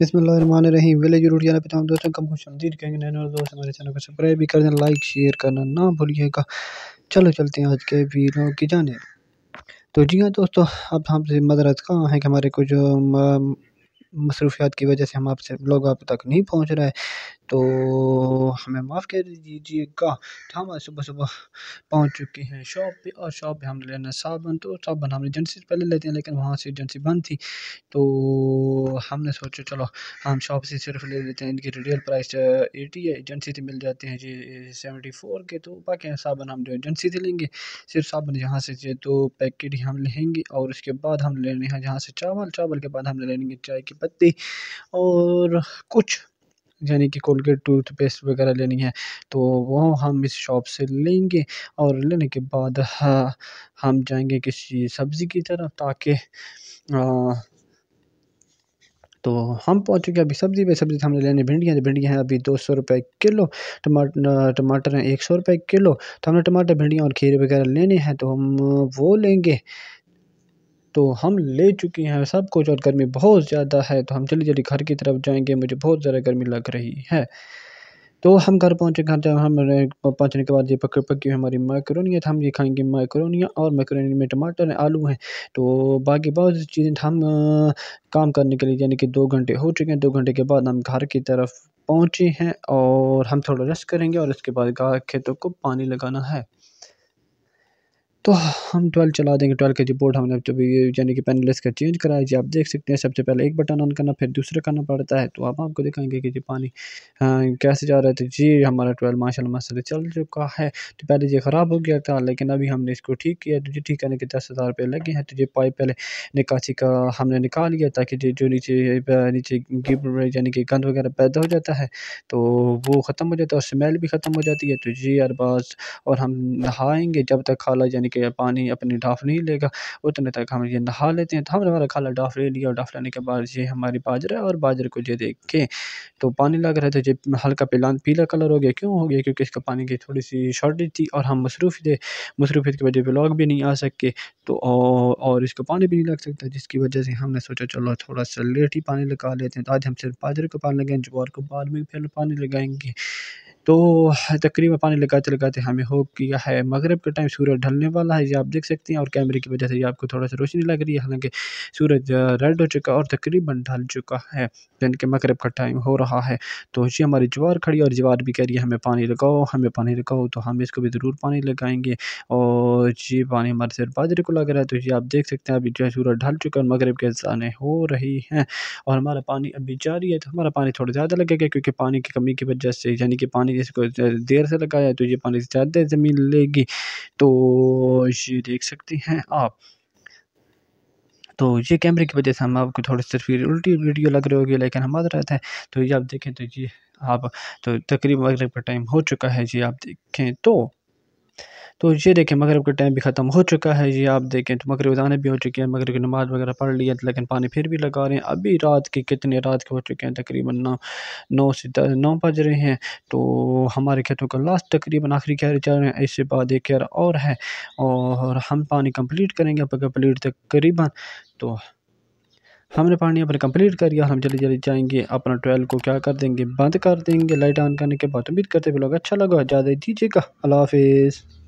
village root तमाम दोस्तों कम खुश कहेंगे नए नए दोस्त हमारे चैनल को सब्सक्राइब भी कर दें लाइक शेयर करना ना भूलिएगा चलो चलते हैं आज के वीडियो की जाने तो जी हाँ दोस्तों अब हमसे मदरत कहाँ है कि हमारे कुछ मसरूफियात की वजह से हम आपसे लोग आप तक नहीं पहुँच रहे तो हमें माफ़ कर दीजिएगा तो हम आज सुबह सुबह पहुंच चुके हैं शॉप पे और शॉप पे हमने लेना साबुन तो साबुन हम एजेंसी से पहले लेते हैं लेकिन वहाँ से एजेंसी बंद थी तो हमने सोचा चलो हम शॉप से सिर्फ ले लेते हैं इनकी रिटेल प्राइस एटी है एजेंसी से मिल जाते हैं जी सेवेंटी uh, फोर के तो बाकी साबुन हम जो एजेंसी से लेंगे सिर्फ साबुन यहाँ से जो तो पैकेट ही हम लेंगे और उसके बाद हम लेने हैं जहाँ से चावल चावल के बाद हम ले लेंगे चाय की पत्ती और कुछ यानी कि कोलगेट टूथपेस्ट वगैरह लेनी है तो वो हम इस शॉप से लेंगे और लेने के बाद हाँ, हम जाएंगे किसी सब्ज़ी की तरफ ताकि तो हम पहुंच चुके अभी सब्ज़ी पे सब्ज़ी तो हमने लेने भिंडियाँ जो भिंडियाँ हैं अभी दो सौ रुपये किलो टमाटर टमाटर हैं एक सौ रुपये किलो तो हमने टमाटर भिंडियाँ और खीरे वगैरह लेने हैं तो हम वो लेंगे तो हम ले चुके हैं सब कुछ और गर्मी बहुत ज़्यादा है तो हम जल्दी जल्दी घर की तरफ जाएंगे मुझे बहुत ज़्यादा गर्मी लग रही है तो हम घर पहुँचे घर जब हम पहुँचने के बाद ये पक पकी हुई हमारी माइक्रोनी है तो हम ये खाएंगे माइक्रोनिया और माइक्रोनी में टमाटर हैं आलू हैं तो बाकी बहुत सी चीज़ें हम काम करने के लिए यानी कि दो घंटे हो चुके हैं दो घंटे के बाद हम घर की तरफ पहुँचे हैं और हम थोड़ा रेस्ट करेंगे और उसके बाद गाय खेतों को पानी लगाना है तो हम ट्वेल्व चला देंगे ट्वेल्व के बोर्ड हमने जब ये यानी कि पैनलिस का चेंज कराया जी आप देख सकते हैं सबसे पहले एक बटन ऑन करना फिर दूसरा करना पड़ता है तो आप आपको दिखाएंगे कि जी पानी आ, कैसे जा रहा तो जी हमारा ट्वेल्व माशा मसल चल चुका है तो पहले ये ख़राब हो गया था लेकिन अभी हमने इसको ठीक किया तो जी ठीक करने के दस हज़ार रुपये लगे हैं तो ये पाइप पहले निकासी का हमने निकाल लिया ताकि जी जो नीचे नीचे यानी कि गंद वगैरह पैदा हो जाता है तो वो ख़त्म हो जाता है और स्मेल भी ख़त्म हो जाती है तो जी अरबाज और हम नहाएंगे जब तक खाला यानी के पानी अपनी डाफ नहीं लेगा उतने तक हम ये नहा लेते हैं तो हमने हमारा खाला डाफ ले लिया और डाफ लेने के बाद ये हमारी बाजरा है और बाजरे को ये देख के तो पानी लग रहा था ये हल्का पिलान पीला कलर हो गया क्यों हो गया क्योंकि इसका पानी की थोड़ी सी शॉर्टेज थी और हम मसरूफ़ थे मसरूफ़ की वजह ब्लॉग भी नहीं आ सके तो और इसको पानी भी नहीं लग सकता जिसकी वजह से हमने सोचा चलो थोड़ा सा लेट ही पानी लगा लेते हैं तो आज हम सिर्फ बाजरे को पानी लगाएंगे ज्वार को बाद में फिर पानी लगाएंगे तो तकरीबन पानी लगाते लगाते हमें हो गया है मगरब का टाइम सूरज ढलने वाला है ये आप देख सकते हैं और कैमरे की वजह से ये आपको थोड़ा सा रोशनी लग रही है हालांकि सूरज रेड हो चुका और तकरीबन ढल चुका है यानी कि मगरब का टाइम हो रहा है तो ये हमारी जवार खड़ी और जवार भी कह रही है हमें पानी लगाओ हमें पानी लगाओ तो हम इसको भी ज़रूर पानी लगाएंगे और ये पानी हमारे सिर बाजरे को लग रहा है तो ये आप देख सकते हैं अभी जो है सूरज ढल चुका है और मगरब के साने हो रही हैं और हमारा पानी अभी जारी है तो हमारा पानी थोड़ा ज़्यादा लगेगा क्योंकि पानी की कमी की वजह से यानी कि पानी इसको देर से लगाया तो ये पानी ज़्यादा ज़मीन लेगी तो ये देख सकते हैं आप तो ये कैमरे की वजह से हम आपको थोड़ी सी तस्वीर उल्टी वीडियो लग रही होगी लेकिन हम रहते हैं तो ये आप देखें तो ये आप तो तकरीबन अगले पर टाइम हो चुका है जी आप देखें तो तो ये देखें मगरब का टाइम भी ख़त्म हो चुका है ये आप देखें तो मगरब उदाने भी हो चुके हैं मगरब की नमाज़ वगैरह पढ़ ली है तो लेकिन पानी फिर भी लगा रहे हैं अभी रात के कितने रात के हो चुके हैं तकरीबन नौ नौ से दस नौ बज रहे हैं तो हमारे खेतों का लास्ट तकरीबन आखिरी कैर चल रहे हैं इससे बाद एक कह और है और हम पानी कम्प्लीट करेंगे कम्प्लीट तकरीबन तो हमने पानी अपने कंप्लीट कर दिया हम जल्दी जल्दी जाएंगे अपना ट्वेल्व को क्या कर देंगे बंद कर देंगे लाइट ऑन करने के बाद उम्मीद करते हुए लोग अच्छा लगा ज़्यादा दीजिएगा अल्लाह हाफिज़